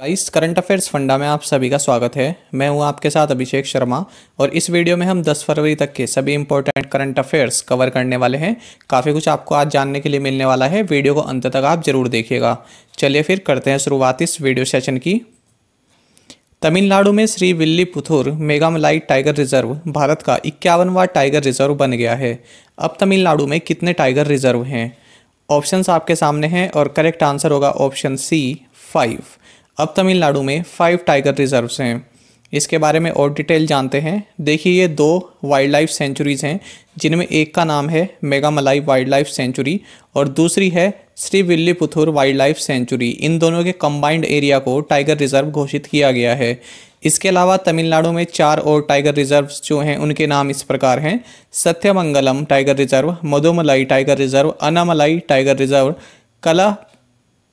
guys current affairs funda में आप सभी का स्वागत है मैं हूं आपके साथ अभिषेक शर्मा और इस वीडियो में हम 10 फरवरी तक के सभी इंपॉर्टेंट करंट अफेयर्स कवर करने वाले हैं काफ़ी कुछ आपको आज जानने के लिए मिलने वाला है वीडियो को अंत तक आप जरूर देखिएगा चलिए फिर करते हैं शुरुआत इस वीडियो सेशन की तमिलनाडु में Srivilliputhur Megamalai tiger reserve Bharat का इक्यावनवा टाइगर रिजर्व बन गया है अब तमिलनाडु में कितने टाइगर रिजर्व हैं ऑप्शन आपके सामने हैं और करेक्ट आंसर होगा ऑप्शन सी फाइव अब तमिलनाडु में फाइव टाइगर रिजर्व्स हैं इसके बारे में और डिटेल जानते हैं देखिए ये दो वाइल्ड लाइफ सेंचुरीज़ हैं जिनमें एक का नाम है मेगामलाई वाइल्ड लाइफ सेंचुरी और दूसरी है Srivilliputhur wildlife sanctuary इन दोनों के कंबाइंड एरिया को टाइगर रिजर्व घोषित किया गया है इसके अलावा तमिलनाडु में चार और टाइगर रिजर्व्स जो हैं उनके नाम इस प्रकार हैं Sathyamangalam tiger reserve Mudumalai tiger reserve Anamalai tiger reserve 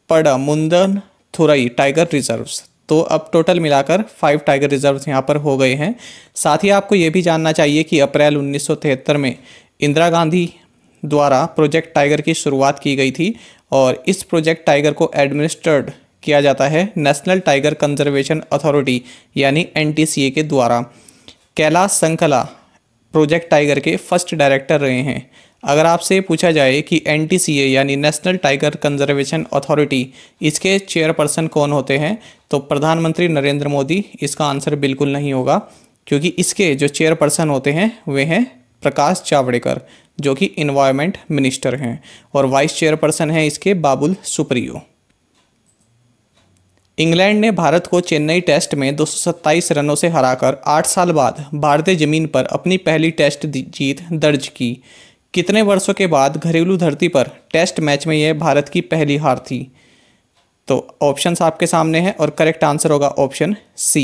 Kalakkad मुंदन थुरई tiger reserves तो अब टोटल मिलाकर फाइव टाइगर रिजर्व्स यहाँ पर हो गए हैं साथ ही आपको ये भी जानना चाहिए कि अप्रैल उन्नीस में इंदिरा गांधी द्वारा प्रोजेक्ट टाइगर की शुरुआत की गई थी और इस प्रोजेक्ट टाइगर को एडमिनिस्ट्रेड किया जाता है नेशनल टाइगर कंजर्वेशन अथॉरिटी यानी एन के द्वारा कैलाश संकला प्रोजेक्ट टाइगर के फर्स्ट डायरेक्टर रहे हैं अगर आपसे पूछा जाए कि एन यानी नेशनल टाइगर कंजर्वेशन अथॉरिटी इसके चेयरपर्सन कौन होते हैं तो प्रधानमंत्री नरेंद्र मोदी इसका आंसर बिल्कुल नहीं होगा क्योंकि इसके जो चेयरपर्सन होते हैं वे हैं प्रकाश जावड़ेकर जो कि इन्वायरमेंट मिनिस्टर हैं और वाइस चेयरपर्सन हैं इसके बाबुल सुप्रियो इंग्लैंड ने भारत को चेन्नई टेस्ट में 227 रनों से हराकर 8 साल बाद भारतीय ज़मीन पर अपनी पहली टेस्ट जीत दर्ज की कितने वर्षों के बाद घरेलू धरती पर टेस्ट मैच में यह भारत की पहली हार थी तो ऑप्शंस आपके सामने हैं और करेक्ट आंसर होगा ऑप्शन सी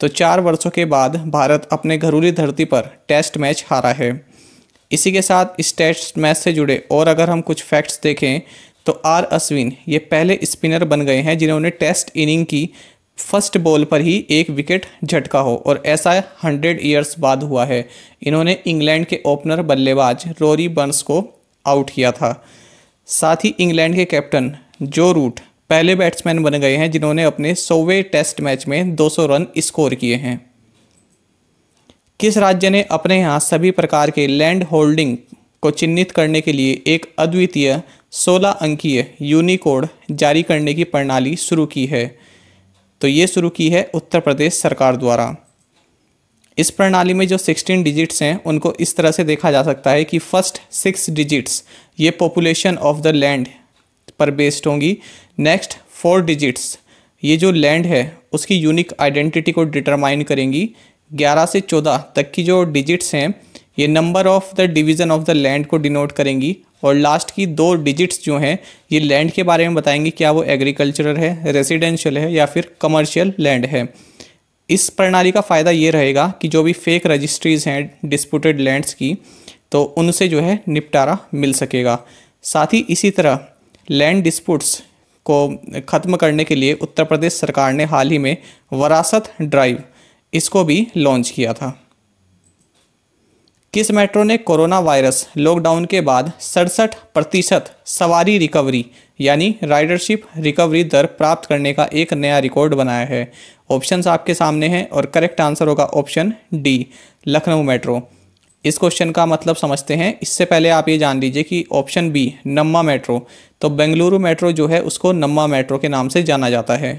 तो चार वर्षों के बाद भारत अपने घरेलू धरती पर टेस्ट मैच हारा है इसी के साथ इस टेस्ट मैच से जुड़े और अगर हम कुछ फैक्ट्स देखें तो आर अश्विन ये पहले स्पिनर बन गए हैं जिन्होंने टेस्ट इनिंग की फर्स्ट बॉल पर ही एक विकेट झटका हो और ऐसा हंड्रेड ईयर्स बाद हुआ है इन्होंने इंग्लैंड के ओपनर बल्लेबाज रोरी बर्न्स को आउट किया था साथ ही इंग्लैंड के कैप्टन जो रूट पहले बैट्समैन बन गए हैं जिन्होंने अपने सौवे टेस्ट मैच में 200 रन स्कोर किए हैं किस राज्य ने अपने यहाँ सभी प्रकार के लैंड होल्डिंग को चिन्हित करने के लिए एक अद्वितीय 16 अंकीय यूनिकोड जारी करने की प्रणाली शुरू की है तो ये शुरू की है उत्तर प्रदेश सरकार द्वारा इस प्रणाली में जो 16 डिजिट्स हैं उनको इस तरह से देखा जा सकता है कि फर्स्ट सिक्स डिजिट्स ये पॉपुलेशन ऑफ द लैंड पर बेस्ड होंगी नेक्स्ट फोर डिजिट्स ये जो लैंड है उसकी यूनिक आइडेंटिटी को डिटरमाइन करेंगी 11 से 14 तक की जो डिजिट्स हैं ये number of the division of the land को डिनोट करेंगी और लास्ट की दो डिजिट्स जो हैं ये लैंड के बारे में बताएंगे क्या वो एग्रीकल्चरल है रेजिडेंशियल है या फिर कमर्शियल लैंड है इस प्रणाली का फ़ायदा ये रहेगा कि जो भी फेक रजिस्ट्रीज़ हैं डिस्प्यूटेड लैंड्स की तो उनसे जो है निपटारा मिल सकेगा साथ ही इसी तरह लैंड डिस्प्यूट्स को ख़त्म करने के लिए उत्तर प्रदेश सरकार ने हाल ही में वरासत ड्राइव इसको भी लॉन्च किया था किस मेट्रो ने कोरोना वायरस लॉकडाउन के बाद सड़सठ प्रतिशत सवारी रिकवरी यानी राइडरशिप रिकवरी दर प्राप्त करने का एक नया रिकॉर्ड बनाया है ऑप्शंस आपके सामने हैं और करेक्ट आंसर होगा ऑप्शन डी लखनऊ मेट्रो इस क्वेश्चन का मतलब समझते हैं इससे पहले आप ये जान लीजिए कि ऑप्शन बी नम्मा मेट्रो तो बेंगलुरु मेट्रो जो है उसको नम्मा मेट्रो के नाम से जाना जाता है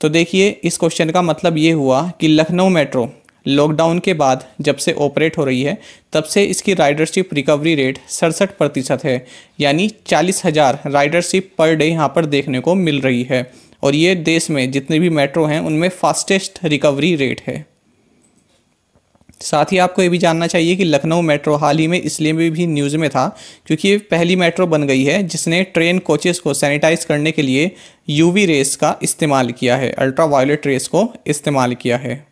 तो देखिए इस क्वेश्चन का मतलब ये हुआ कि लखनऊ मेट्रो लॉकडाउन के बाद जब से ऑपरेट हो रही है तब से इसकी राइडरशिप रिकवरी रेट सड़सठ प्रतिशत है यानी चालीस हज़ार राइडरशिप पर डे यहाँ पर देखने को मिल रही है और ये देश में जितने भी मेट्रो हैं उनमें फास्टेस्ट रिकवरी रेट है साथ ही आपको ये भी जानना चाहिए कि लखनऊ मेट्रो हाल ही में इसलिए भी, भी न्यूज़ में था क्योंकि ये पहली मेट्रो बन गई है जिसने ट्रेन कोचेस को सैनिटाइज करने के लिए यूवी रेस का इस्तेमाल किया है अल्ट्रा वायलेट रेस को इस्तेमाल किया है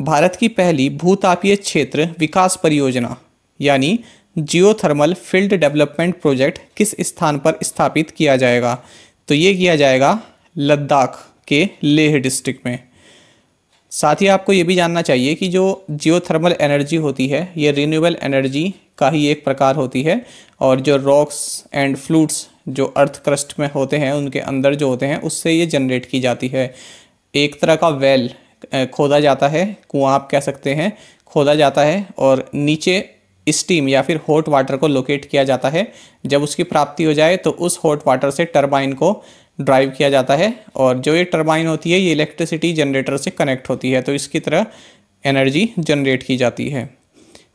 भारत की पहली भूतापीय क्षेत्र विकास परियोजना यानी जियोथर्मल फील्ड डेवलपमेंट प्रोजेक्ट किस स्थान पर स्थापित किया जाएगा तो ये किया जाएगा लद्दाख के लेह डिस्ट्रिक्ट में साथ ही आपको ये भी जानना चाहिए कि जो जियोथर्मल एनर्जी होती है ये रीन्यूबल एनर्जी का ही एक प्रकार होती है और जो रॉक्स एंड फ्लूट्स जो अर्थ क्रस्ट में होते हैं उनके अंदर जो होते हैं उससे ये जनरेट की जाती है एक तरह का वेल खोदा जाता है कुआँ आप कह सकते हैं खोदा जाता है और नीचे स्टीम या फिर हॉट वाटर को लोकेट किया जाता है जब उसकी प्राप्ति हो जाए तो उस हॉट वाटर से टर्बाइन को ड्राइव किया जाता है और जो ये टर्बाइन होती है ये इलेक्ट्रिसिटी जनरेटर से कनेक्ट होती है तो इसकी तरह एनर्जी जनरेट की जाती है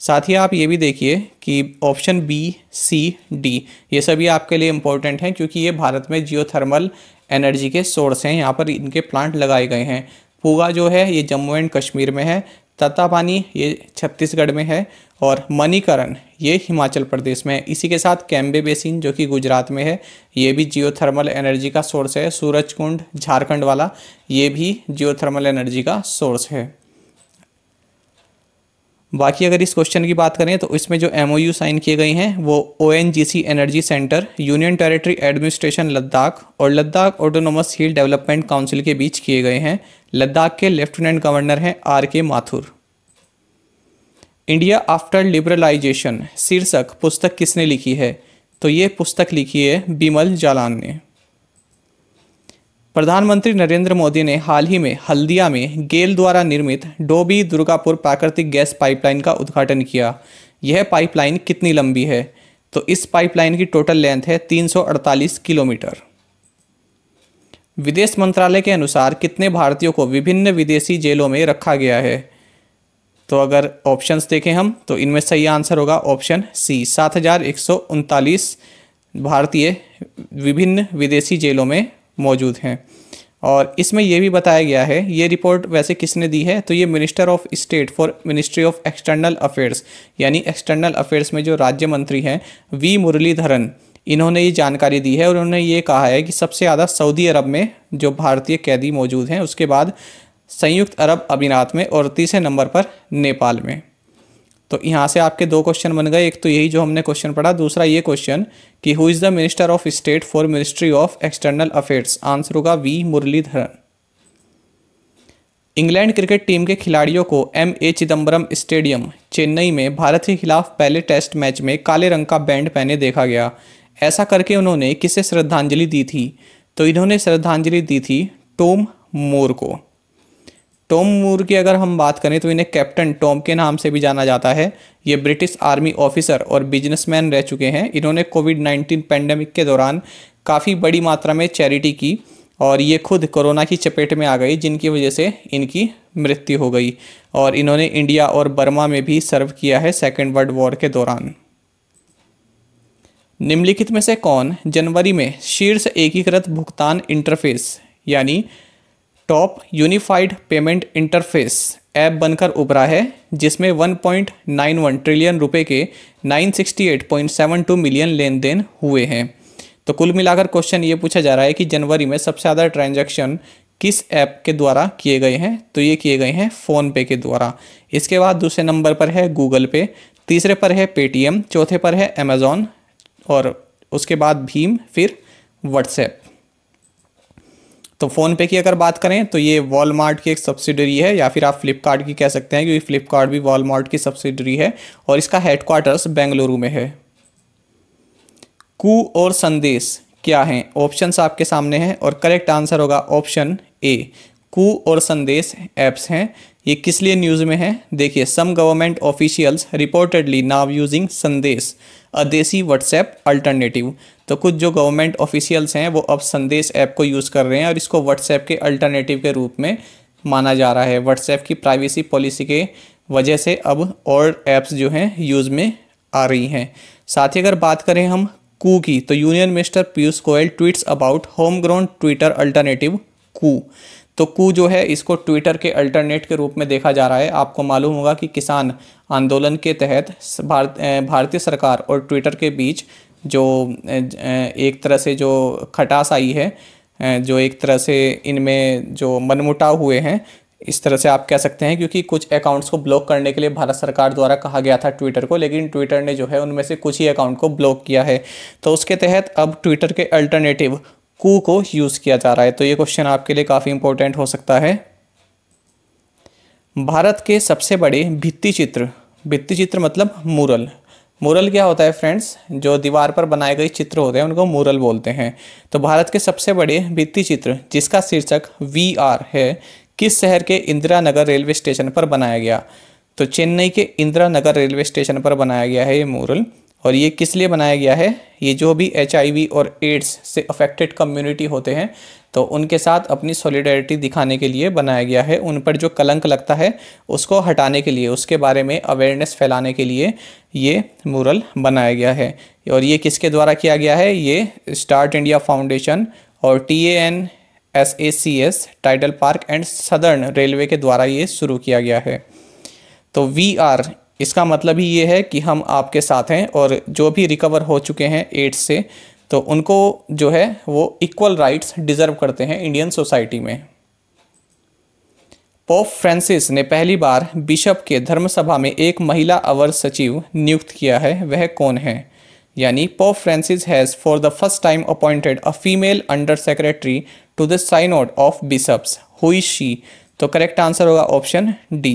साथ ही आप ये भी देखिए कि ऑप्शन बी सी डी ये सभी आपके लिए इम्पोर्टेंट हैं क्योंकि ये भारत में जियोथर्मल एनर्जी के सोर्स हैं यहाँ पर इनके प्लांट लगाए गए हैं हुआ जो है ये जम्मू एंड कश्मीर में है तत्तापानी ये छत्तीसगढ़ में है और मणिकरण ये हिमाचल प्रदेश में है इसी के साथ कैम्बे बेसिन जो कि गुजरात में है ये भी जियोथर्मल एनर्जी का सोर्स है कुंड झारखंड वाला ये भी जियोथर्मल एनर्जी का सोर्स है बाकी अगर इस क्वेश्चन की बात करें तो इसमें जो एम साइन किए गए हैं वो O energy centre union territory administration Ladakh और Ladakh autonomous hill development council के बीच किए गए हैं लद्दाख के लेफ्टिनेंट गवर्नर हैं आर के माथुर इंडिया आफ्टर लिबरलाइजेशन शीर्षक पुस्तक किसने लिखी है तो ये पुस्तक लिखी है बिमल जालान ने प्रधानमंत्री नरेंद्र मोदी ने हाल ही में हल्दिया में गेल द्वारा निर्मित डोबी दुर्गापुर प्राकृतिक गैस पाइपलाइन का उद्घाटन किया यह पाइपलाइन कितनी लंबी है तो इस पाइपलाइन की टोटल लेंथ है 348 किलोमीटर विदेश मंत्रालय के अनुसार कितने भारतीयों को विभिन्न विदेशी जेलों में रखा गया है तो अगर ऑप्शंस देखें हम तो इनमें सही आंसर होगा ऑप्शन सी सात भारतीय विभिन्न विदेशी जेलों में मौजूद हैं और इसमें यह भी बताया गया है ये रिपोर्ट वैसे किसने दी है तो ये minister of state for ministry of external affairs यानी एक्सटर्नल अफेयर्स में जो राज्य मंत्री हैं वी मुरलीधरन इन्होंने ये जानकारी दी है और उन्होंने ये कहा है कि सबसे ज़्यादा सऊदी अरब में जो भारतीय कैदी मौजूद हैं उसके बाद संयुक्त अरब अमीरात में और तीसरे नंबर पर नेपाल में तो यहाँ से आपके दो क्वेश्चन बन गए एक तो यही जो हमने क्वेश्चन पढ़ा दूसरा ये क्वेश्चन कि who is the minister of state for ministry of external affairs answer होगा V Muraleedharan England cricket team के खिलाड़ियों को M A Chidambaram stadium Chennai में भारत के खिलाफ पहले टेस्ट मैच में काले रंग का बैंड पहने देखा गया ऐसा करके उन्होंने किसे श्रद्धांजलि दी थी तो इन्होंने श्रद्धांजलि दी थी टोम मोर को टॉम मूर की अगर हम बात करें तो इन्हें कैप्टन टॉम के नाम से भी जाना जाता है ये ब्रिटिश आर्मी ऑफिसर और बिजनेसमैन रह चुके हैं इन्होंने कोविड नाइन्टीन पैंडमिक के दौरान काफ़ी बड़ी मात्रा में चैरिटी की और ये खुद कोरोना की चपेट में आ गई जिनकी वजह से इनकी मृत्यु हो गई और इन्होंने इंडिया और बर्मा में भी सर्व किया है सेकेंड वर्ल्ड वॉर के दौरान निम्नलिखित में से कौन जनवरी में शीर्ष एकीकृत भुगतान इंटरफेस यानी top unified payment interface app बनकर उभरा है जिसमें 1.91 ट्रिलियन रुपए के 968.72 मिलियन लेन देन हुए हैं तो कुल मिलाकर क्वेश्चन ये पूछा जा रहा है कि जनवरी में सबसे ज़्यादा ट्रांजैक्शन किस ऐप के द्वारा किए गए हैं तो ये किए गए हैं फ़ोनपे के द्वारा इसके बाद दूसरे नंबर पर है गूगल पे तीसरे पर है पेटीएम चौथे पर है अमेज़ॉन और उसके बाद भीम फिर व्हाट्सएप तो फोन पे की अगर बात करें तो ये वॉलमार्ट की एक सब्सिडरी है या फिर आप फ्लिपकार्ट की कह सकते हैं क्योंकि फ्लिपकार्ट भी वॉलमार्ट की सब्सिडरी है और इसका हेडक्वार्टर्स बेंगलुरु में है कू और संदेश क्या हैं ऑप्शंस आपके सामने हैं और करेक्ट आंसर होगा ऑप्शन ए कू और संदेश ऐप्स हैं ये किस लिए न्यूज़ में है देखिए some government officials reportedly now using Sandes अदेसी व्हाट्सएप अल्टरनेटिव तो कुछ जो गवर्नमेंट ऑफिशियल्स हैं वो अब संदेश ऐप को यूज़ कर रहे हैं और इसको व्हाट्सएप के अल्टरनेटिव के रूप में माना जा रहा है व्हाट्सएप की प्राइवेसी पॉलिसी के वजह से अब और ऐप्स जो हैं यूज़ में आ रही हैं साथ ही अगर बात करें हम कू की तो union minister Piyush Goyal tweets about home grown Twitter alternative Koo तो कू जो है इसको ट्विटर के अल्टरनेट के रूप में देखा जा रहा है आपको मालूम होगा कि किसान आंदोलन के तहत भारत भारतीय सरकार और ट्विटर के बीच जो एक तरह से जो खटास आई है जो एक तरह से इनमें जो मनमुटाव हुए हैं इस तरह से आप कह सकते हैं क्योंकि कुछ अकाउंट्स को ब्लॉक करने के लिए भारत सरकार द्वारा कहा गया था ट्विटर को लेकिन ट्विटर ने जो है उनमें से कुछ ही अकाउंट को ब्लॉक किया है तो उसके तहत अब ट्विटर के अल्टरनेटिव कू को यूज़ किया जा रहा है तो ये क्वेश्चन आपके लिए काफ़ी इंपॉर्टेंट हो सकता है भारत के सबसे बड़े भित्ति चित्र भित्ति चित्र मतलब मूरल मुरल क्या होता है फ्रेंड्स जो दीवार पर बनाए गए चित्र होते हैं उनको मुरल बोलते हैं तो भारत के सबसे बड़े भित्ति चित्र जिसका शीर्षक वी आर है किस शहर के इंदिरा नगर रेलवे स्टेशन पर बनाया गया तो चेन्नई के इंदिरा नगर रेलवे स्टेशन पर बनाया गया है ये मुरल और ये किस लिए बनाया गया है ये जो भी एच और एड्स से अफेक्टेड कम्युनिटी होते हैं तो उनके साथ अपनी सॉलिडरिटी दिखाने के लिए बनाया गया है उन पर जो कलंक लगता है उसको हटाने के लिए उसके बारे में अवेयरनेस फैलाने के लिए ये मूरल बनाया गया है और ये किसके द्वारा किया गया है ये स्टार्ट इंडिया फाउंडेशन और T A N S A C S Tidel Park and southern railway के द्वारा ये शुरू किया गया है तो वी आर इसका मतलब ही ये है कि हम आपके साथ हैं और जो भी रिकवर हो चुके हैं एड्स से तो उनको जो है वो इक्वल राइट्स डिज़र्व करते हैं इंडियन सोसाइटी में पोप फ्रांसिस ने पहली बार बिशप के धर्मसभा में एक महिला अवर सचिव नियुक्त किया है वह कौन है यानी Pope Francis has for the first time appointed a female under secretary to the synod of bishops who is she तो करेक्ट आंसर होगा option D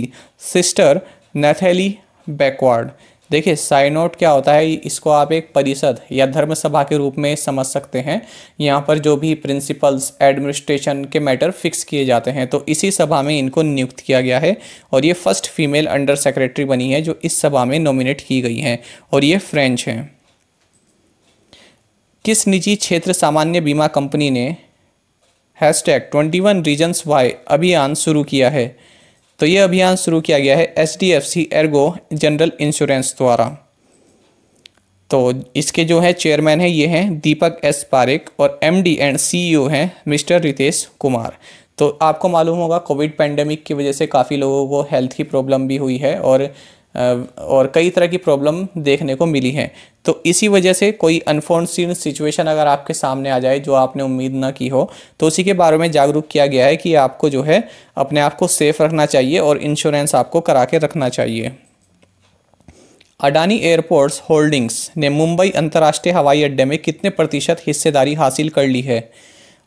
sister Nathalie Becquart देखिए साइनोट क्या होता है इसको आप एक परिषद या धर्म सभा के रूप में समझ सकते हैं यहाँ पर जो भी प्रिंसिपल्स एडमिनिस्ट्रेशन के मैटर फिक्स किए जाते हैं तो इसी सभा में इनको नियुक्त किया गया है और ये फर्स्ट फीमेल अंडर सेक्रेटरी बनी है जो इस सभा में नॉमिनेट की गई हैं और ये फ्रेंच हैं किस निजी क्षेत्र सामान्य बीमा कंपनी ने hashtag twenty one reasons why अभियान शुरू किया है तो ये अभियान शुरू किया गया है H D F C ERGO general insurance द्वारा तो इसके जो है चेयरमैन है ये हैं दीपक एस पारिक और M D and CEO हैं मिस्टर रितेश कुमार तो आपको मालूम होगा कोविड पैंडमिक की वजह से काफ़ी लोगों को हेल्थ की प्रॉब्लम भी हुई है और और कई तरह की प्रॉब्लम देखने को मिली है तो इसी वजह से कोई अनफॉर्चुनेट सिचुएशन अगर आपके सामने आ जाए जो आपने उम्मीद ना की हो तो उसी के बारे में जागरूक किया गया है कि आपको जो है अपने आप को सेफ रखना चाहिए और इंश्योरेंस आपको करा के रखना चाहिए अडानी एयरपोर्ट्स होल्डिंग्स ने मुंबई अंतर्राष्ट्रीय हवाई अड्डे में कितने प्रतिशत हिस्सेदारी हासिल कर ली है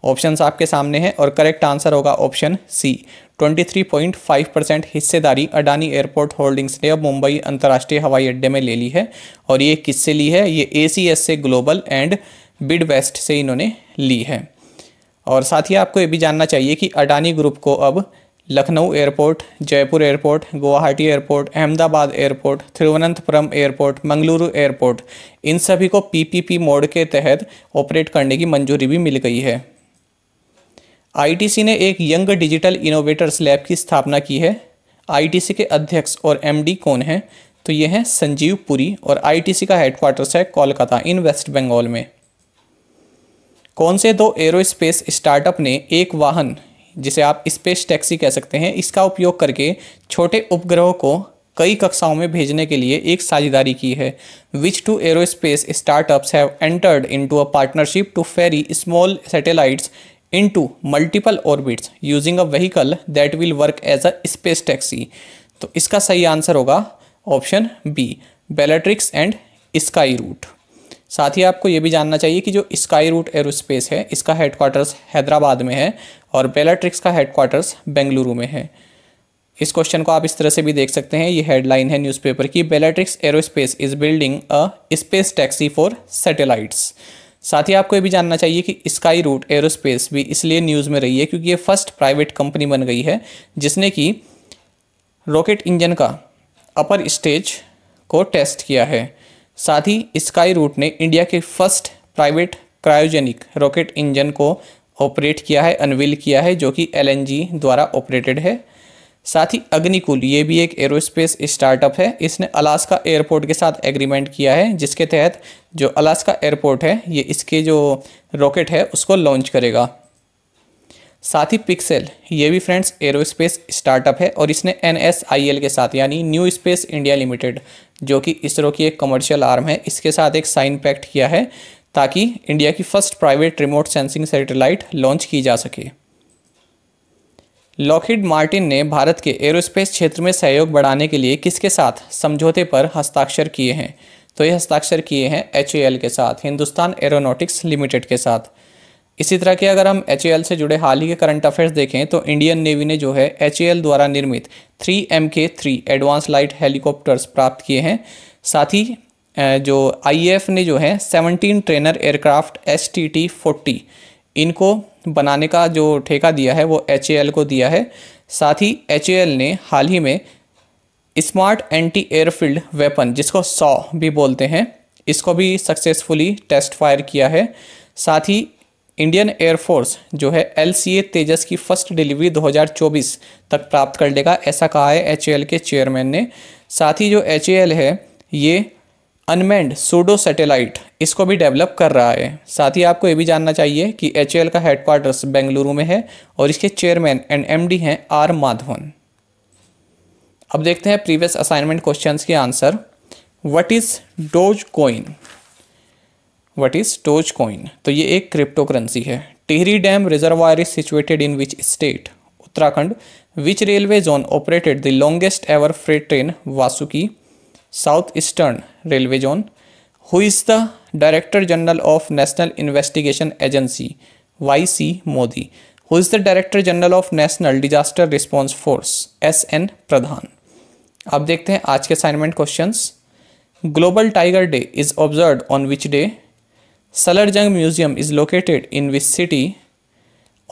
ऑप्शंस आपके सामने हैं और करेक्ट आंसर होगा ऑप्शन सी 23.5 परसेंट हिस्सेदारी अडानी एयरपोर्ट होल्डिंग्स ने अब मुंबई अंतर्राष्ट्रीय हवाई अड्डे में ले ली है और ये किससे ली है ये ए से ग्लोबल एंड बिड वेस्ट से इन्होंने ली है और साथ ही आपको ये भी जानना चाहिए कि अडानी ग्रुप को अब Lucknow airport Jaipur airport Guwahati airport Ahmedabad airport Thiruvananthapuram airport Mangaluru airport इन सभी को पीपीपी मोड के तहत ऑपरेट करने की मंजूरी भी मिल गई है आईटीसी ने एक यंग डिजिटल इनोवेटर्स लैब की स्थापना की है आईटीसी के अध्यक्ष और एमडी कौन हैं तो ये हैं संजीव पुरी और आईटीसी का हेडक्वार्टर्स है कोलकाता इन वेस्ट बंगाल में कौन से दो एरोस्पेस स्टार्टअप ने एक वाहन जिसे आप स्पेस टैक्सी कह सकते हैं इसका उपयोग करके छोटे उपग्रहों को कई कक्षाओं में भेजने के लिए एक साझेदारी की है which two aerospace startups have entered into a partnership to ferry small satellites into multiple orbits using a vehicle that will work as a space taxi तो इसका सही आंसर होगा ऑप्शन B Bellatrix and Skyroot साथ ही आपको ये भी जानना चाहिए कि जो स्काई रूट एरोस्पेस है इसका हेडक्वार्टर्स हैदराबाद में है और बेलेट्रिक्स का हेडक्वार्टर्स बेंगलुरु में है इस क्वेश्चन को आप इस तरह से भी देख सकते हैं ये हेडलाइन है न्यूज़पेपर की Bellatrix aerospace is building a space taxi for satellites साथ ही आपको ये भी जानना चाहिए कि स्काई रूट एरोस्पेस भी इसलिए न्यूज़ में रही है क्योंकि ये फर्स्ट प्राइवेट कंपनी बन गई है जिसने कि रॉकेट इंजन का अपर स्टेज को टेस्ट किया है साथ ही स्काई रूट ने इंडिया के first private cryogenic rocket engine को ऑपरेट किया है अनवील किया है जो कि एलएनजी द्वारा ऑपरेटेड है साथ ही अग्निकुल ये भी एक एरोस्पेस स्टार्टअप है इसने अलास्का एयरपोर्ट के साथ एग्रीमेंट किया है जिसके तहत जो अलास्का एयरपोर्ट है ये इसके जो रॉकेट है उसको लॉन्च करेगा साथ ही पिक्सेल ये भी फ्रेंड्स एरोस्पेस स्टार्टअप है और इसने एन के साथ यानी न्यू स्पेस इंडिया लिमिटेड जो कि इसरो की एक कमर्शियल आर्म है इसके साथ एक साइन पैक्ट किया है ताकि इंडिया की first private remote sensing satellite launch की जा सके लॉकहीड मार्टिन ने भारत के एरोस्पेस क्षेत्र में सहयोग बढ़ाने के लिए किसके साथ समझौते पर हस्ताक्षर किए हैं तो ये हस्ताक्षर किए हैं एच के साथ हिंदुस्तान एरोनॉटिक्स लिमिटेड के साथ इसी तरह के अगर हम एच से जुड़े हाल ही के करंट अफेयर्स देखें तो इंडियन नेवी ने जो है एच द्वारा निर्मित three M K three advance light helicopters प्राप्त किए हैं साथ ही जो आई ने जो है seventeen trainer aircraft S T T forty इनको बनाने का जो ठेका दिया है वो एच को दिया है साथ ही एच ने हाल ही में स्मार्ट एंटी एयरफील्ड वेपन जिसको सॉ भी बोलते हैं इसको भी सक्सेसफुली टेस्ट फायर किया है साथ ही इंडियन एयरफोर्स जो है एल तेजस की फर्स्ट डिलीवरी 2024 तक प्राप्त कर लेगा ऐसा कहा है एच के चेयरमैन ने साथ ही जो एच है ये अनमेंड सोडो सैटेलाइट इसको भी डेवलप कर रहा है साथ ही आपको ये भी जानना चाहिए कि एच का हेडक्वार्टर्स बेंगलुरु में है और इसके चेयरमैन एंड एमडी हैं आर माधवन अब देखते हैं प्रीवियस असाइनमेंट क्वेश्चंस के answer what is Dogecoin what is Dogecoin तो ये एक क्रिप्टो करेंसी है Tehri dam reservoir is situated in which state Uttarakhand which railway zone operated the longest ever freight train Vasuki south eastern railway zone who is the director general of national investigation agency Y C Modi who is the director general of National Disaster Response Force S N Pradhan अब देखते हैं आज के assignment question Global Tiger Day is observe on which day Salar Jung museum is located in which city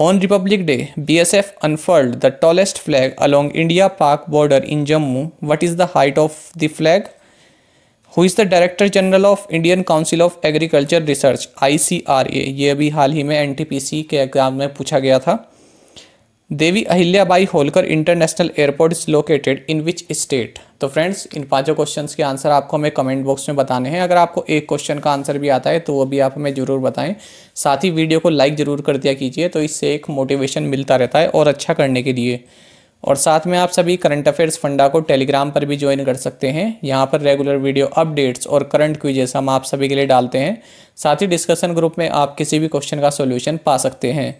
on Republic Day B S F unfurled the tallest flag along India Pak border in Jammu what is the height of the flag who is the director general of Indian Council of Agriculture Research I ये अभी हाल ही में N के exam में पूछा गया था Devi Ahilyabai Holkar international airport is located in which state तो फ्रेंड्स इन पांचों क्वेश्चंस के आंसर आपको हमें कमेंट बॉक्स में बताने हैं अगर आपको एक क्वेश्चन का आंसर भी आता है तो वो भी आप हमें ज़रूर बताएं साथ ही वीडियो को लाइक ज़रूर कर दिया कीजिए तो इससे एक मोटिवेशन मिलता रहता है और अच्छा करने के लिए और साथ में आप सभी करंट अफेयर्स फंडा को टेलीग्राम पर भी ज्वाइन कर सकते हैं यहाँ पर रेगुलर वीडियो अपडेट्स और करंट क्विजेस हम आप सभी के लिए डालते हैं साथ ही डिस्कशन ग्रुप में आप किसी भी क्वेश्चन का सोल्यूशन पा सकते हैं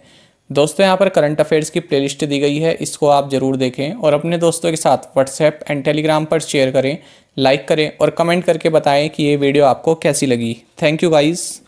दोस्तों यहाँ पर करंट अफेयर्स की प्ले दी गई है इसको आप ज़रूर देखें और अपने दोस्तों के साथ व्हाट्सएप एंड टेलीग्राम पर शेयर करें लाइक करें और कमेंट करके बताएं कि ये वीडियो आपको कैसी लगी थैंक यू गाइज़